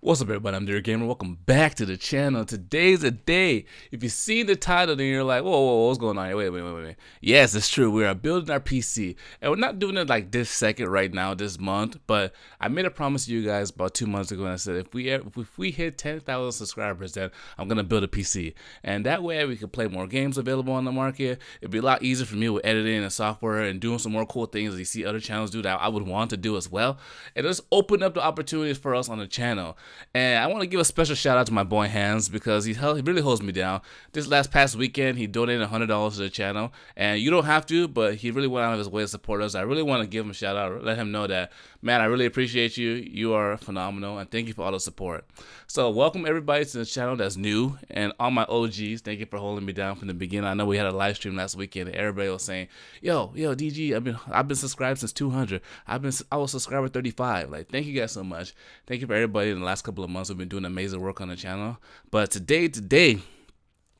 What's up everybody, I'm Derek Gamer, welcome back to the channel. Today's a day, if you see the title then you're like, whoa, whoa, what's going on here, wait, wait, wait, wait. Yes, it's true, we are building our PC, and we're not doing it like this second right now, this month, but I made a promise to you guys about two months ago, and I said, if we if we hit 10,000 subscribers, then I'm going to build a PC, and that way we can play more games available on the market, it'd be a lot easier for me with editing and software and doing some more cool things that you see other channels do that I would want to do as well, and just open up the opportunities for us on the channel. And I want to give a special shout out to my boy Hans because he, he really holds me down. This last past weekend, he donated $100 to the channel. And you don't have to, but he really went out of his way to support us. I really want to give him a shout out, let him know that, man, I really appreciate you. You are phenomenal, and thank you for all the support. So, welcome everybody to the channel that's new. And all my OGs, thank you for holding me down from the beginning. I know we had a live stream last weekend, and everybody was saying, yo, yo, DG, I've been, I've been subscribed since 200. I've been, I was subscriber 35. Like, thank you guys so much. Thank you for everybody in the last last couple of months. We've been doing amazing work on the channel. But today, today,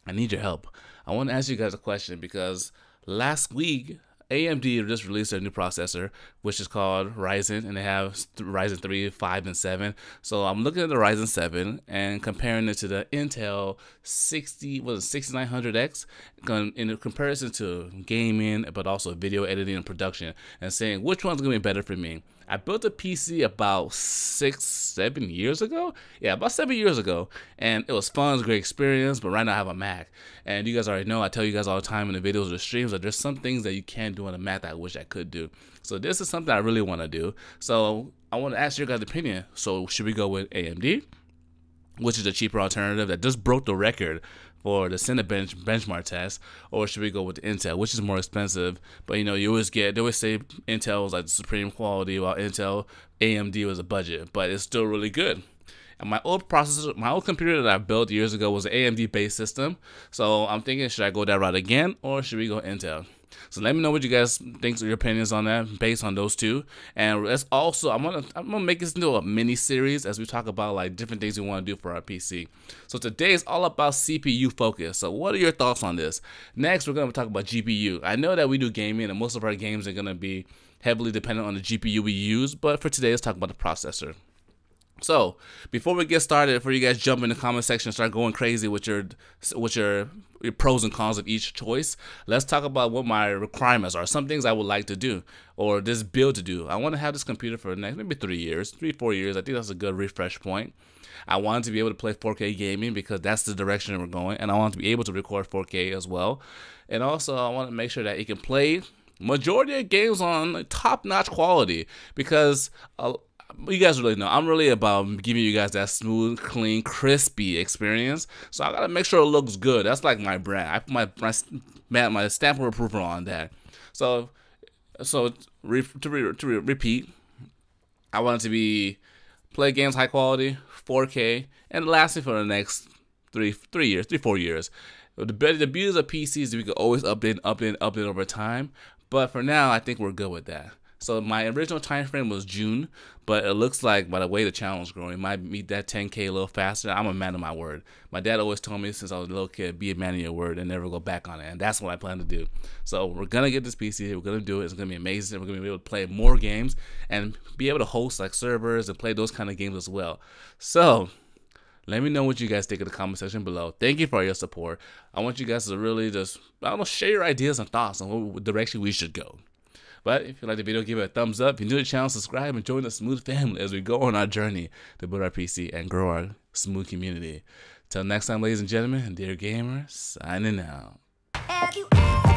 I need your help. I want to ask you guys a question because last week, AMD just released their new processor, which is called Ryzen, and they have Ryzen 3, 5, and 7. So I'm looking at the Ryzen 7 and comparing it to the Intel 60, was it 6900X, in comparison to gaming, but also video editing and production, and saying which one's going to be better for me. I built a PC about six, seven years ago. Yeah, about seven years ago. And it was fun, it was a great experience, but right now I have a Mac. And you guys already know, I tell you guys all the time in the videos or the streams that there's some things that you can't do on a Mac that I wish I could do. So this is something I really want to do. So I want to ask your guys' opinion. So should we go with AMD? Which is a cheaper alternative that just broke the record for the Cinebench benchmark test, or should we go with Intel, which is more expensive? But you know, you always get they always say Intel was like the supreme quality, while Intel AMD was a budget, but it's still really good. And my old processor, my old computer that I built years ago was an AMD based system. So I'm thinking, should I go that route again, or should we go Intel? So let me know what you guys think or your opinions on that based on those two. And let's also I'm gonna I'm gonna make this into a mini series as we talk about like different things we want to do for our PC. So today is all about CPU focus. So what are your thoughts on this? Next we're gonna talk about GPU. I know that we do gaming and most of our games are gonna be heavily dependent on the GPU we use, but for today let's talk about the processor. So before we get started, for you guys jump in the comment section, start going crazy with your with your, your pros and cons of each choice. Let's talk about what my requirements are. Some things I would like to do or this build to do. I want to have this computer for the next maybe three years, three four years. I think that's a good refresh point. I want to be able to play 4K gaming because that's the direction we're going, and I want to be able to record 4K as well. And also, I want to make sure that it can play majority of games on top-notch quality because. Uh, you guys really know I'm really about giving you guys that smooth, clean, crispy experience. So I gotta make sure it looks good. That's like my brand. I put my my my stamp of approval on that. So so re to, re to re repeat, I want it to be play games high quality, 4K, and lasting for the next three three years, three four years. The better the beauty of PCs, we can always update, update, update over time. But for now, I think we're good with that. So my original time frame was June, but it looks like by the way the channel's growing, it might meet that 10k a little faster. I'm a man of my word. My dad always told me since I was a little kid, be a man of your word and never go back on it, and that's what I plan to do. So we're gonna get this PC, we're gonna do it. It's gonna be amazing. We're gonna be able to play more games and be able to host like servers and play those kind of games as well. So. Let me know what you guys think in the comment section below. Thank you for your support. I want you guys to really just, I don't know, share your ideas and thoughts on what direction we should go. But if you like the video, give it a thumbs up. If you new to the channel, subscribe and join the Smooth family as we go on our journey to build our PC and grow our Smooth community. Till next time, ladies and gentlemen, dear gamers, signing out.